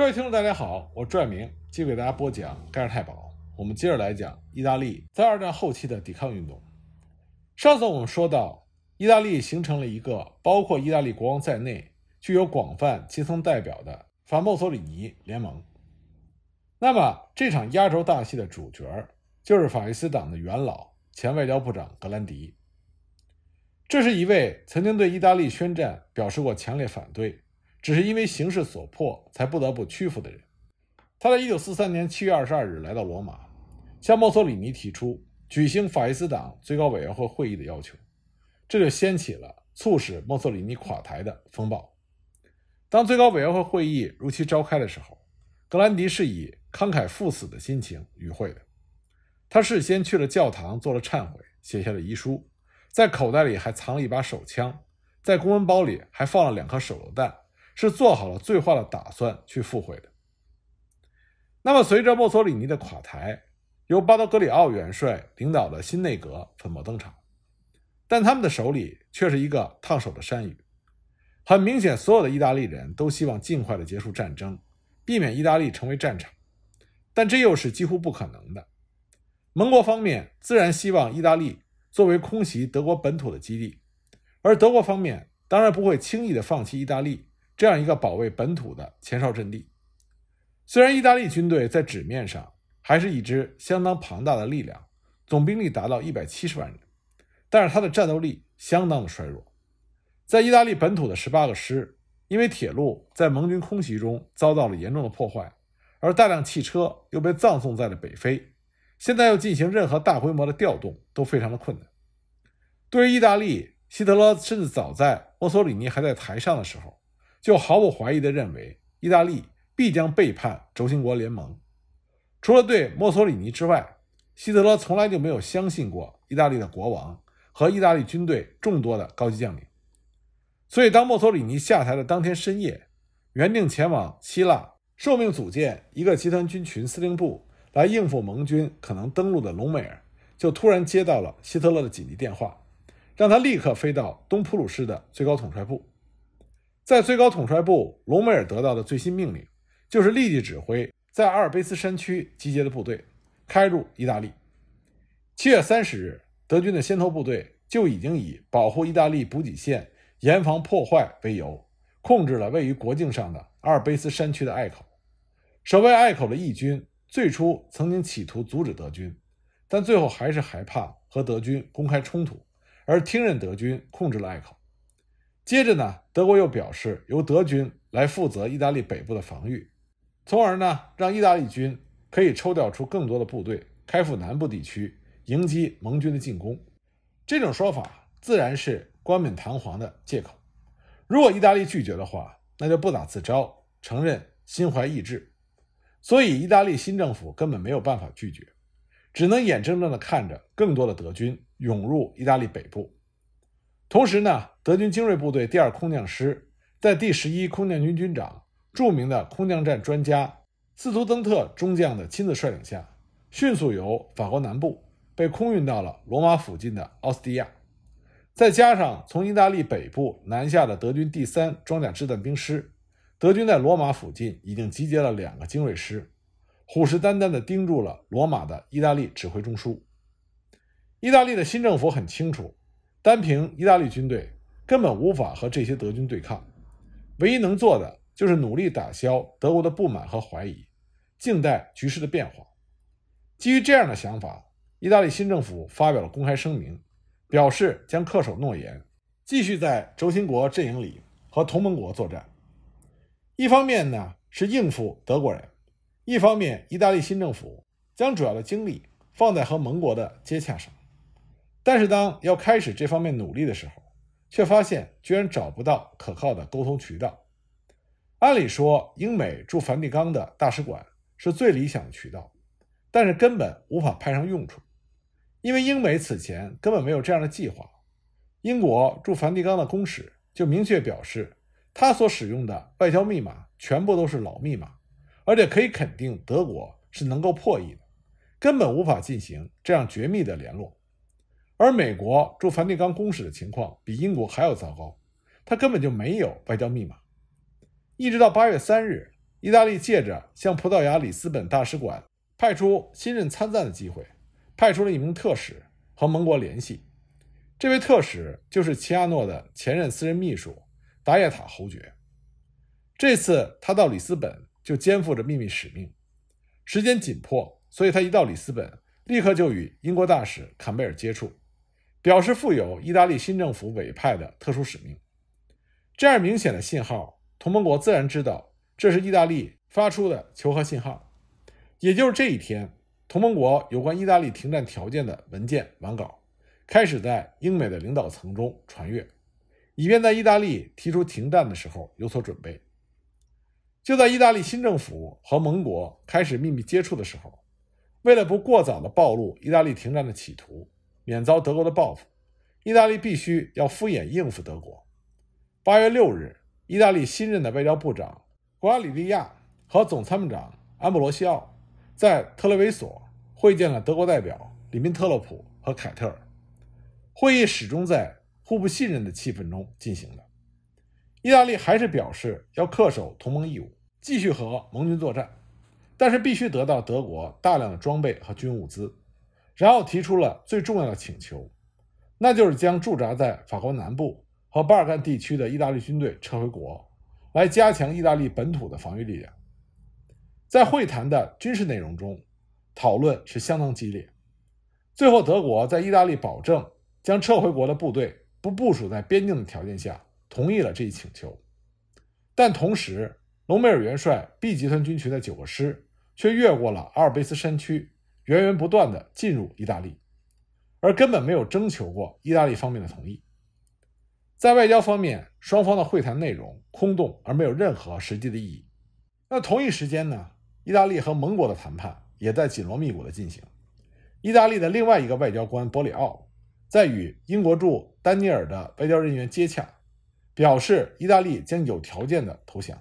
各位听众，大家好，我拽明，继续给大家播讲《盖尔太保》。我们接着来讲意大利在二战后期的抵抗运动。上次我们说到，意大利形成了一个包括意大利国王在内、具有广泛阶层代表的反墨索里尼联盟。那么，这场压轴大戏的主角就是法西斯党的元老、前外交部长格兰迪。这是一位曾经对意大利宣战表示过强烈反对。只是因为形势所迫，才不得不屈服的人。他在一九四三年七月二十二日来到罗马，向墨索里尼提出举行法西斯党最高委员会会议的要求，这就掀起了促使墨索里尼垮台的风暴。当最高委员会会议如期召开的时候，格兰迪是以慷慨赴死的心情与会的。他事先去了教堂做了忏悔，写下了遗书，在口袋里还藏了一把手枪，在公文包里还放了两颗手榴弹。是做好了最坏的打算去赴会的。那么，随着墨索里尼的垮台，由巴德格里奥元帅领导的新内阁粉墨登场，但他们的手里却是一个烫手的山芋。很明显，所有的意大利人都希望尽快的结束战争，避免意大利成为战场，但这又是几乎不可能的。盟国方面自然希望意大利作为空袭德国本土的基地，而德国方面当然不会轻易的放弃意大利。这样一个保卫本土的前哨阵地，虽然意大利军队在纸面上还是一支相当庞大的力量，总兵力达到一百七十万人，但是它的战斗力相当的衰弱。在意大利本土的十八个师，因为铁路在盟军空袭中遭到了严重的破坏，而大量汽车又被葬送在了北非，现在要进行任何大规模的调动都非常的困难。对于意大利，希特勒甚至早在墨索里尼还在台上的时候。就毫不怀疑地认为，意大利必将背叛轴心国联盟。除了对墨索里尼之外，希特勒从来就没有相信过意大利的国王和意大利军队众多的高级将领。所以，当墨索里尼下台的当天深夜，原定前往希腊受命组建一个集团军群司令部来应付盟军可能登陆的隆美尔，就突然接到了希特勒的紧急电话，让他立刻飞到东普鲁士的最高统帅部。在最高统帅部，隆美尔得到的最新命令，就是立即指挥在阿尔卑斯山区集结的部队，开入意大利。七月三十日，德军的先头部队就已经以保护意大利补给线、严防破坏为由，控制了位于国境上的阿尔卑斯山区的隘口。守卫隘口的义军最初曾经企图阻止德军，但最后还是害怕和德军公开冲突，而听任德军控制了隘口。接着呢，德国又表示由德军来负责意大利北部的防御，从而呢让意大利军可以抽调出更多的部队开赴南部地区迎击盟军的进攻。这种说法自然是冠冕堂皇的借口。如果意大利拒绝的话，那就不打自招，承认心怀意志。所以，意大利新政府根本没有办法拒绝，只能眼睁睁地看着更多的德军涌入意大利北部。同时呢，德军精锐部队第二空降师，在第十一空降军军长、著名的空降战专家斯图登特中将的亲自率领下，迅速由法国南部被空运到了罗马附近的奥斯蒂亚。再加上从意大利北部南下的德军第三装甲掷弹兵师，德军在罗马附近已经集结了两个精锐师，虎视眈眈地盯住了罗马的意大利指挥中枢。意大利的新政府很清楚。单凭意大利军队根本无法和这些德军对抗，唯一能做的就是努力打消德国的不满和怀疑，静待局势的变化。基于这样的想法，意大利新政府发表了公开声明，表示将恪守诺言，继续在轴心国阵营里和同盟国作战。一方面呢是应付德国人，一方面意大利新政府将主要的精力放在和盟国的接洽上。但是，当要开始这方面努力的时候，却发现居然找不到可靠的沟通渠道。按理说，英美驻梵蒂冈的大使馆是最理想的渠道，但是根本无法派上用处，因为英美此前根本没有这样的计划。英国驻梵蒂冈的公使就明确表示，他所使用的外交密码全部都是老密码，而且可以肯定德国是能够破译的，根本无法进行这样绝密的联络。而美国驻梵蒂冈公使的情况比英国还要糟糕，他根本就没有外交密码。一直到八月三日，意大利借着向葡萄牙里斯本大使馆派出新任参赞的机会，派出了一名特使和盟国联系。这位特使就是齐亚诺的前任私人秘书达耶塔侯爵。这次他到里斯本就肩负着秘密使命，时间紧迫，所以他一到里斯本，立刻就与英国大使坎贝尔接触。表示负有意大利新政府委派的特殊使命，这样明显的信号，同盟国自然知道这是意大利发出的求和信号。也就是这一天，同盟国有关意大利停战条件的文件完稿，开始在英美的领导层中传阅，以便在意大利提出停战的时候有所准备。就在意大利新政府和盟国开始秘密接触的时候，为了不过早地暴露意大利停战的企图。免遭德国的报复，意大利必须要敷衍应付德国。八月六日，意大利新任的外交部长拉里利亚和总参谋长安布罗西奥在特雷维索会见了德国代表里宾特洛普和凯特尔。会议始终在互不信任的气氛中进行的。意大利还是表示要恪守同盟义务，继续和盟军作战，但是必须得到德国大量的装备和军物资。然后提出了最重要的请求，那就是将驻扎在法国南部和巴尔干地区的意大利军队撤回国，来加强意大利本土的防御力量。在会谈的军事内容中，讨论是相当激烈。最后，德国在意大利保证将撤回国的部队不部署在边境的条件下，同意了这一请求。但同时，隆美尔元帅 B 集团军群的九个师却越过了阿尔卑斯山区。源源不断的进入意大利，而根本没有征求过意大利方面的同意。在外交方面，双方的会谈内容空洞而没有任何实际的意义。那同一时间呢，意大利和盟国的谈判也在紧锣密鼓的进行。意大利的另外一个外交官博里奥在与英国驻丹尼尔的外交人员接洽，表示意大利将有条件地投降。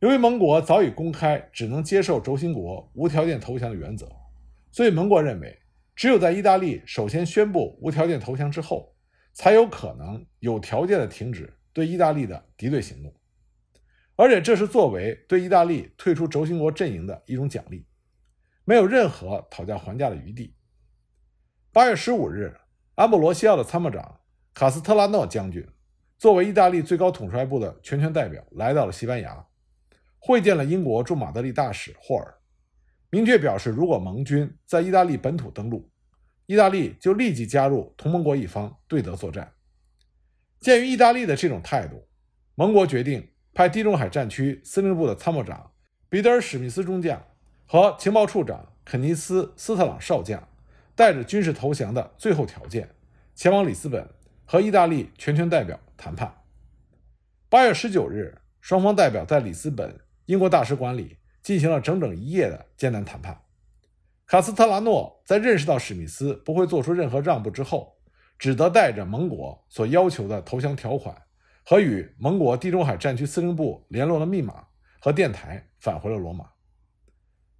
由于盟国早已公开只能接受轴心国无条件投降的原则。所以，盟国认为，只有在意大利首先宣布无条件投降之后，才有可能有条件的停止对意大利的敌对行动，而且这是作为对意大利退出轴心国阵营的一种奖励，没有任何讨价还价的余地。八月十五日，安布罗西奥的参谋长卡斯特拉诺将军，作为意大利最高统帅部的全权代表，来到了西班牙，会见了英国驻马德里大使霍尔。明确表示，如果盟军在意大利本土登陆，意大利就立即加入同盟国一方对德作战。鉴于意大利的这种态度，盟国决定派地中海战区司令部的参谋长彼得·史密斯中将和情报处长肯尼斯·斯特朗少将，带着军事投降的最后条件，前往里斯本和意大利全权代表谈判。八月十九日，双方代表在里斯本英国大使馆里。进行了整整一夜的艰难谈判，卡斯特拉诺在认识到史密斯不会做出任何让步之后，只得带着盟国所要求的投降条款和与盟国地中海战区司令部联络的密码和电台返回了罗马。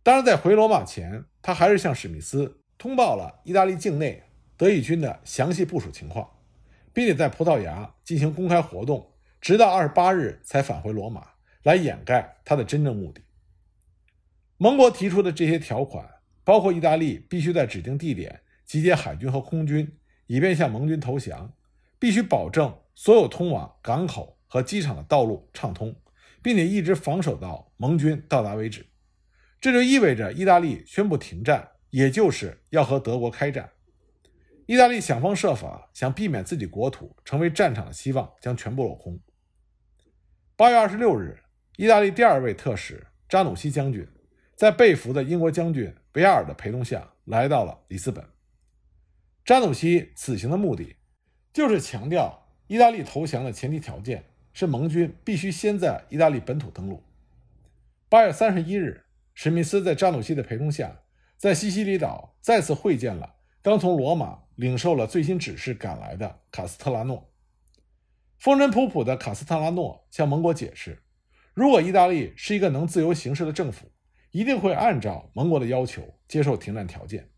当然，在回罗马前，他还是向史密斯通报了意大利境内德意军的详细部署情况，并且在葡萄牙进行公开活动，直到二十八日才返回罗马，来掩盖他的真正目的。盟国提出的这些条款，包括意大利必须在指定地点集结海军和空军，以便向盟军投降；必须保证所有通往港口和机场的道路畅通，并且一直防守到盟军到达为止。这就意味着意大利宣布停战，也就是要和德国开战。意大利想方设法想避免自己国土成为战场的希望将全部落空。八月二十六日，意大利第二位特使扎努西将军。在被俘的英国将军维尔的陪同下，来到了里斯本。扎努西此行的目的，就是强调意大利投降的前提条件是盟军必须先在意大利本土登陆。八月三十一日，史密斯在扎努西的陪同下，在西西里岛再次会见了刚从罗马领受了最新指示赶来的卡斯特拉诺。风尘仆仆的卡斯特拉诺向盟国解释，如果意大利是一个能自由行事的政府。一定会按照盟国的要求接受停战条件，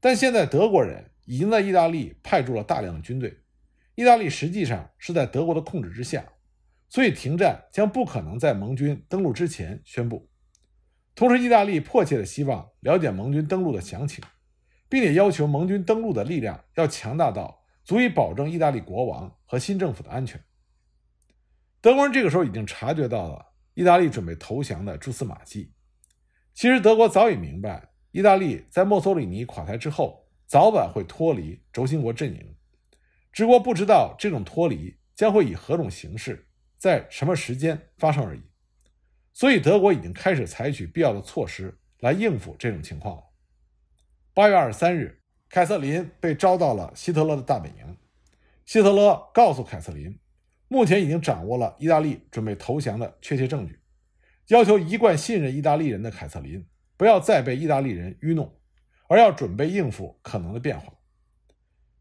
但现在德国人已经在意大利派驻了大量的军队，意大利实际上是在德国的控制之下，所以停战将不可能在盟军登陆之前宣布。同时，意大利迫切的希望了解盟军登陆的详情，并且要求盟军登陆的力量要强大到足以保证意大利国王和新政府的安全。德国人这个时候已经察觉到了意大利准备投降的蛛丝马迹。其实德国早已明白，意大利在墨索里尼垮台之后，早晚会脱离轴心国阵营。只不过不知道这种脱离将会以何种形式，在什么时间发生而已。所以德国已经开始采取必要的措施来应付这种情况。八月二十三日，凯瑟琳被招到了希特勒的大本营。希特勒告诉凯瑟琳，目前已经掌握了意大利准备投降的确切证据。要求一贯信任意大利人的凯瑟琳不要再被意大利人愚弄，而要准备应付可能的变化。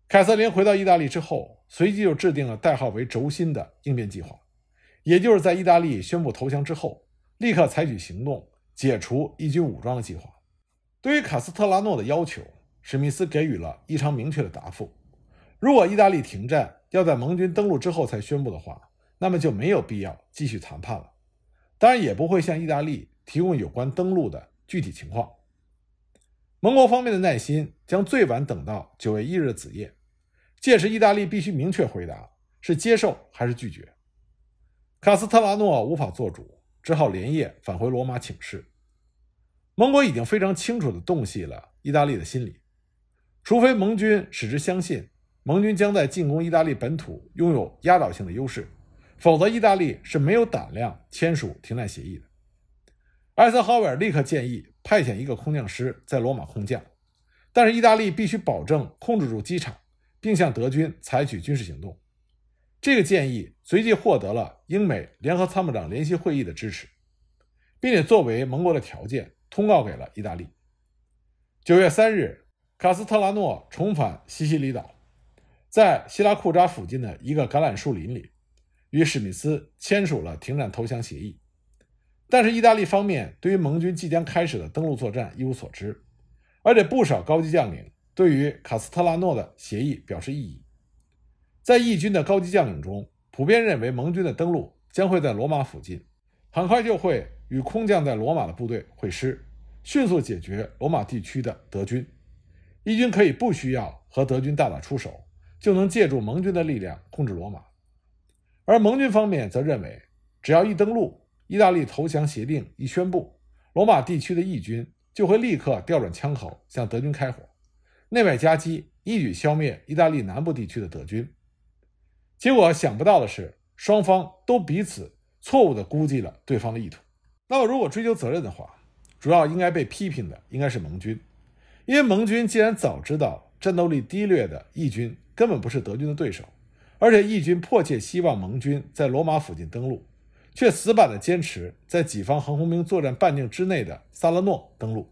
凯瑟琳回到意大利之后，随即就制定了代号为“轴心”的应变计划，也就是在意大利宣布投降之后，立刻采取行动解除义军武装的计划。对于卡斯特拉诺的要求，史密斯给予了异常明确的答复：如果意大利停战要在盟军登陆之后才宣布的话，那么就没有必要继续谈判了。当然也不会向意大利提供有关登陆的具体情况。盟国方面的耐心将最晚等到九月一日子夜，届时意大利必须明确回答是接受还是拒绝。卡斯特拉诺无法做主，只好连夜返回罗马请示。盟国已经非常清楚的洞悉了意大利的心理，除非盟军使之相信，盟军将在进攻意大利本土拥有压倒性的优势。否则，意大利是没有胆量签署停战协议的。艾森豪威尔立刻建议派遣一个空降师在罗马空降，但是意大利必须保证控制住机场，并向德军采取军事行动。这个建议随即获得了英美联合参谋长联席会议的支持，并且作为盟国的条件通告给了意大利。九月三日，卡斯特拉诺重返西西里岛，在希拉库扎附近的一个橄榄树林里。与史密斯签署了停战投降协议，但是意大利方面对于盟军即将开始的登陆作战一无所知，而且不少高级将领对于卡斯特拉诺的协议表示异议。在义军的高级将领中，普遍认为盟军的登陆将会在罗马附近，很快就会与空降在罗马的部队会师，迅速解决罗马地区的德军。义军可以不需要和德军大打出手，就能借助盟军的力量控制罗马。而盟军方面则认为，只要一登陆，意大利投降协定一宣布，罗马地区的义军就会立刻调转枪口向德军开火，内外夹击，一举消灭意大利南部地区的德军。结果想不到的是，双方都彼此错误地估计了对方的意图。那么，如果追究责任的话，主要应该被批评的应该是盟军，因为盟军既然早知道战斗力低劣的义军根本不是德军的对手。而且义军迫切希望盟军在罗马附近登陆，却死板的坚持在己方航空兵作战半径之内的萨拉诺登陆，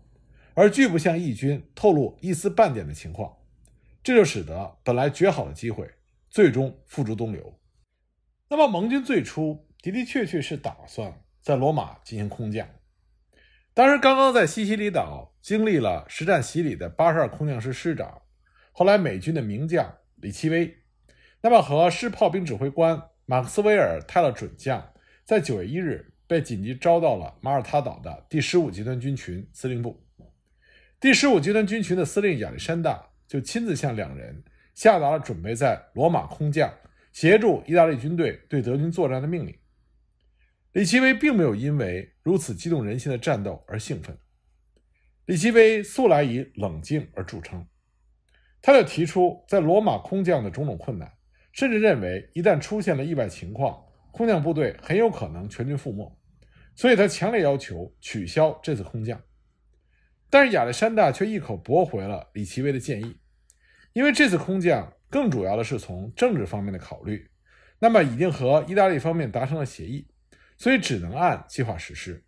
而拒不向义军透露一丝半点的情况，这就使得本来绝好的机会最终付诸东流。那么，盟军最初的的确确是打算在罗马进行空降，当时刚刚在西西里岛经历了实战洗礼的八十二空降师师长，后来美军的名将李奇微。那么和师炮兵指挥官马克斯威尔·泰勒准将在九月一日被紧急招到了马耳他岛的第十五集团军群司令部。第十五集团军群的司令亚历山大就亲自向两人下达了准备在罗马空降，协助意大利军队对德军作战的命令。李奇微并没有因为如此激动人心的战斗而兴奋。李奇微素来以冷静而著称，他就提出在罗马空降的种种困难。甚至认为，一旦出现了意外情况，空降部队很有可能全军覆没，所以他强烈要求取消这次空降。但是亚历山大却一口驳回了李奇微的建议，因为这次空降更主要的是从政治方面的考虑，那么已经和意大利方面达成了协议，所以只能按计划实施。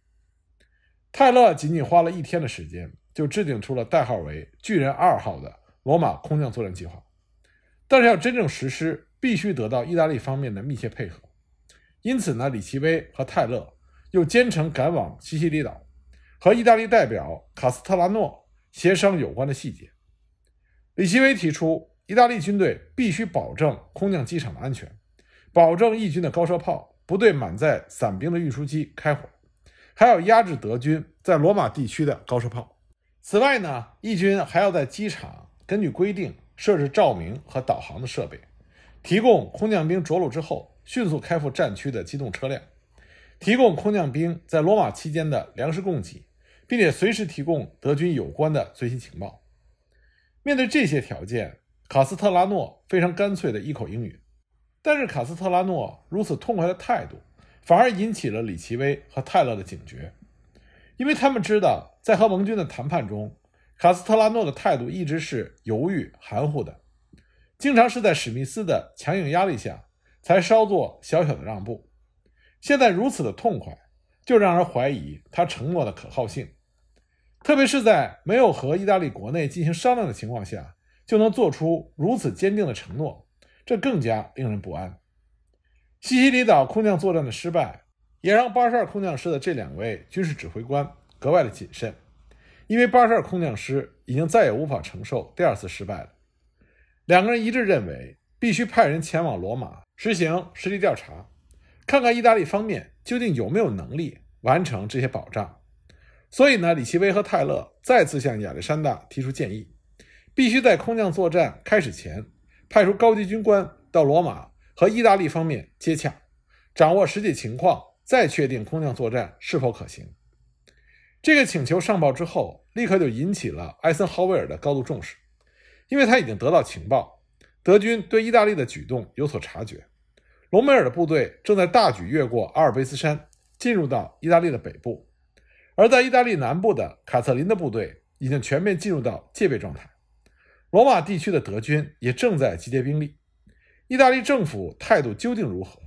泰勒仅仅花了一天的时间，就制定出了代号为“巨人二号”的罗马空降作战计划，但是要真正实施。必须得到意大利方面的密切配合，因此呢，李奇微和泰勒又兼程赶往西西里岛，和意大利代表卡斯特拉诺协商有关的细节。李奇微提出，意大利军队必须保证空降机场的安全，保证义军的高射炮不对满载伞兵的运输机开火，还要压制德军在罗马地区的高射炮。此外呢，义军还要在机场根据规定设置照明和导航的设备。提供空降兵着陆之后迅速开赴战区的机动车辆，提供空降兵在罗马期间的粮食供给，并且随时提供德军有关的最新情报。面对这些条件，卡斯特拉诺非常干脆的一口应允。但是卡斯特拉诺如此痛快的态度，反而引起了李奇微和泰勒的警觉，因为他们知道在和盟军的谈判中，卡斯特拉诺的态度一直是犹豫含糊的。经常是在史密斯的强硬压力下，才稍作小小的让步。现在如此的痛快，就让人怀疑他承诺的可靠性。特别是在没有和意大利国内进行商量的情况下，就能做出如此坚定的承诺，这更加令人不安。西西里岛空降作战的失败，也让八十二空降师的这两位军事指挥官格外的谨慎，因为八十二空降师已经再也无法承受第二次失败了。两个人一致认为，必须派人前往罗马，实行实地调查，看看意大利方面究竟有没有能力完成这些保障。所以呢，李奇微和泰勒再次向亚历山大提出建议，必须在空降作战开始前，派出高级军官到罗马和意大利方面接洽，掌握实际情况，再确定空降作战是否可行。这个请求上报之后，立刻就引起了艾森豪威尔的高度重视。因为他已经得到情报，德军对意大利的举动有所察觉。隆美尔的部队正在大举越过阿尔卑斯山，进入到意大利的北部；而在意大利南部的卡特琳的部队已经全面进入到戒备状态。罗马地区的德军也正在集结兵力。意大利政府态度究竟如何？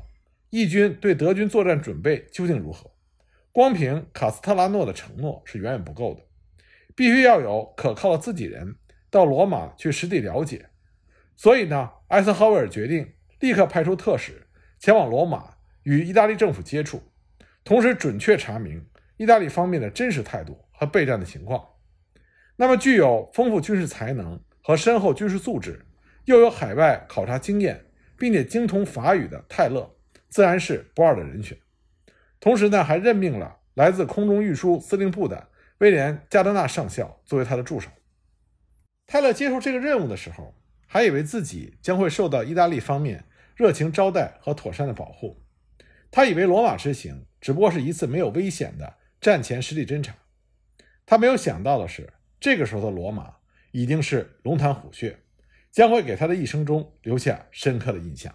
意军对德军作战准备究竟如何？光凭卡斯特拉诺的承诺是远远不够的，必须要有可靠的自己人。到罗马去实地了解，所以呢，艾森豪威尔决定立刻派出特使前往罗马与意大利政府接触，同时准确查明意大利方面的真实态度和备战的情况。那么，具有丰富军事才能和深厚军事素质，又有海外考察经验，并且精通法语的泰勒，自然是不二的人选。同时呢，还任命了来自空中运输司令部的威廉·加德纳上校作为他的助手。泰勒接受这个任务的时候，还以为自己将会受到意大利方面热情招待和妥善的保护。他以为罗马之行只不过是一次没有危险的战前实地侦察。他没有想到的是，这个时候的罗马已经是龙潭虎穴，将会给他的一生中留下深刻的印象。